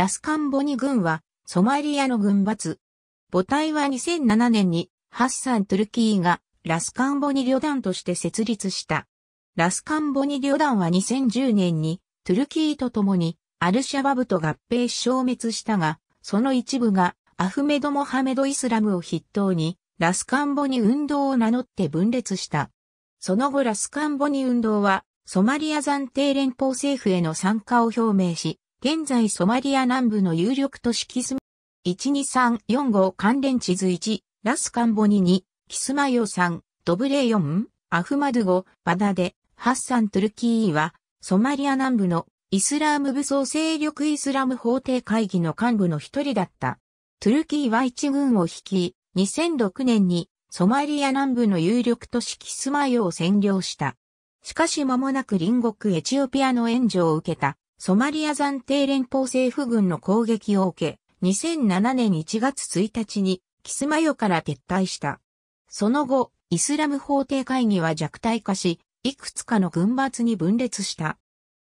ラスカンボニ軍は、ソマリアの軍閥。母体は2007年に、ハッサン・トゥルキーが、ラスカンボニ旅団として設立した。ラスカンボニ旅団は2010年に、トゥルキーと共に、アルシャバブと合併消滅したが、その一部が、アフメド・モハメド・イスラムを筆頭に、ラスカンボニ運動を名乗って分裂した。その後ラスカンボニ運動は、ソマリア暫定連邦政府への参加を表明し、現在ソマリア南部の有力都市キスマ12345関連地図1、ラスカンボニ2、キスマヨ3、ドブレイ4、アフマドゴ、バダデ、ハッサントルキーは、ソマリア南部のイスラーム武装勢力イスラム法廷会議の幹部の一人だった。トゥルキーは一軍を率い、2006年にソマリア南部の有力都市キスマヨを占領した。しかし間もなく隣国エチオピアの援助を受けた。ソマリア暫定連邦政府軍の攻撃を受け、2007年1月1日にキスマヨから撤退した。その後、イスラム法廷会議は弱体化し、いくつかの軍閥に分裂した。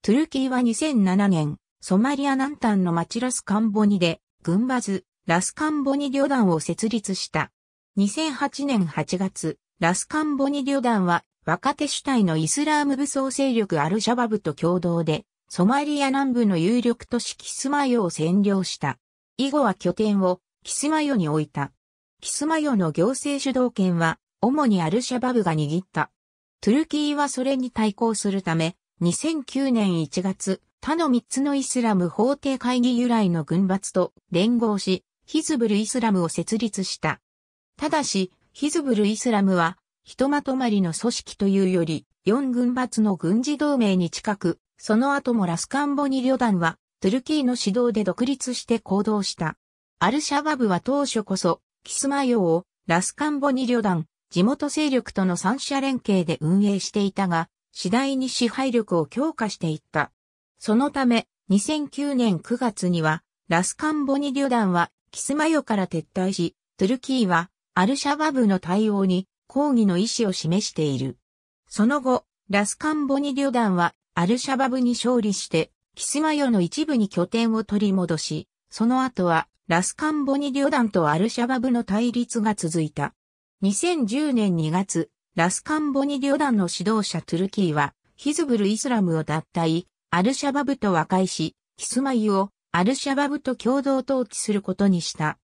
トゥルキーは2007年、ソマリア南端の町ラスカンボニで、軍閥、ラスカンボニ旅団を設立した。2008年8月、ラスカンボニ旅団は若手主体のイスラーム武装勢力アルシャバブと共同でソマリア南部の有力都市キスマヨを占領した。以後は拠点をキスマヨに置いた。キスマヨの行政主導権は主にアルシャバブが握った。トゥルキーはそれに対抗するため、2009年1月、他の3つのイスラム法廷会議由来の軍閥と連合し、ヒズブルイスラムを設立した。ただし、ヒズブルイスラムはひとまとまりの組織というより、四軍閥の軍事同盟に近く、その後もラスカンボニ旅団は、トゥルキーの指導で独立して行動した。アルシャバブは当初こそ、キスマヨを、ラスカンボニ旅団、地元勢力との三者連携で運営していたが、次第に支配力を強化していった。そのため、2009年9月には、ラスカンボニ旅団は、キスマヨから撤退し、トゥルキーは、アルシャバブの対応に抗議の意思を示している。その後、ラスカンボニ旅団はアルシャバブに勝利して、キスマヨの一部に拠点を取り戻し、その後はラスカンボニ旅団とアルシャバブの対立が続いた。2010年2月、ラスカンボニ旅団の指導者トゥルキーは、ヒズブルイスラムを脱退、アルシャバブと和解し、キスマユをアルシャバブと共同統治することにした。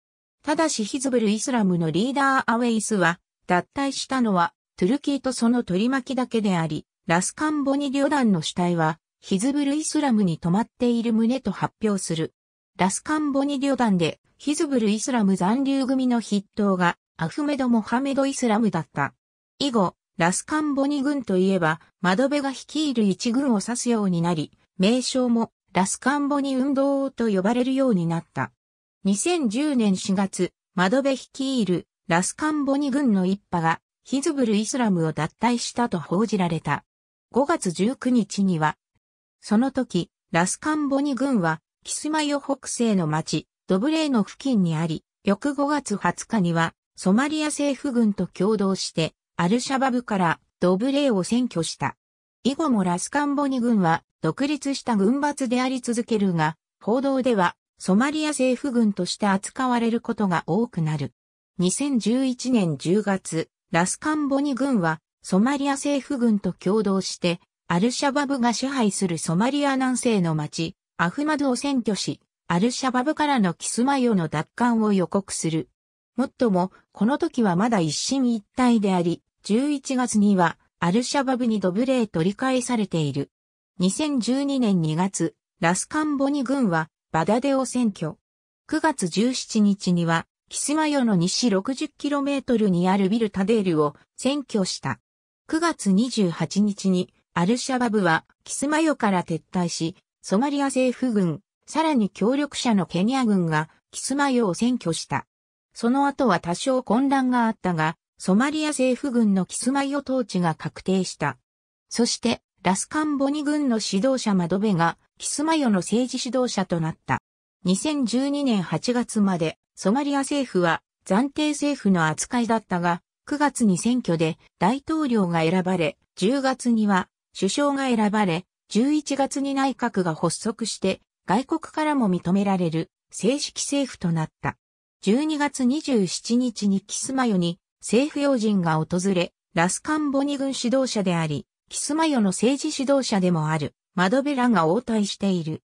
ただしヒズブルイスラムのリーダーアウェイスは、脱退したのは、トゥルキーとその取り巻きだけであり、ラスカンボニ旅団の死体は、ヒズブルイスラムに泊まっている旨と発表する。ラスカンボニ旅団で、ヒズブルイスラム残留組の筆頭が、アフメド・モハメド・イスラムだった。以後、ラスカンボニ軍といえば、窓辺が率いる一軍を指すようになり、名称も、ラスカンボニ運動と呼ばれるようになった。2010年4月、窓辺率いるラスカンボニ軍の一派がヒズブルイスラムを脱退したと報じられた。5月19日には、その時、ラスカンボニ軍はキスマヨ北西の町、ドブレーの付近にあり、翌5月20日には、ソマリア政府軍と共同して、アルシャバブからドブレーを占拠した。以後もラスカンボニ軍は独立した軍閥であり続けるが、報道ではソマリア政府軍として扱われることが多くなる。2011年10月、ラスカンボニ軍はソマリア政府軍と共同して、アルシャバブが支配するソマリア南西の町、アフマドを占拠し、アルシャバブからのキスマヨの奪還を予告する。もっとも、この時はまだ一進一退であり、11月には、アルシャバブにドブレー取り返されている。2012年2月、ラスカンボニ軍は、バダデを占拠。9月17日には、キスマヨの西 60km にあるビルタデールを占拠した。9月28日にアルシャバブはキスマヨから撤退し、ソマリア政府軍、さらに協力者のケニア軍がキスマヨを占拠した。その後は多少混乱があったが、ソマリア政府軍のキスマイオ統治が確定した。そして、ラスカンボニ軍の指導者マドベが、キスマヨの政治指導者となった。2012年8月まで、ソマリア政府は暫定政府の扱いだったが、9月に選挙で大統領が選ばれ、10月には首相が選ばれ、11月に内閣が発足して外国からも認められる正式政府となった。12月27日にキスマヨに政府要人が訪れ、ラスカンボニ軍指導者であり、キスマヨの政治指導者でもある、マドベラが応対している。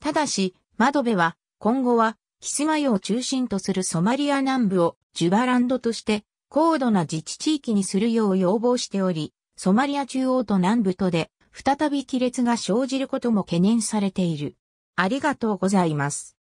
ただし、マドベは今後はキスマヨを中心とするソマリア南部をジュバランドとして高度な自治地域にするよう要望しており、ソマリア中央と南部とで再び亀裂が生じることも懸念されている。ありがとうございます。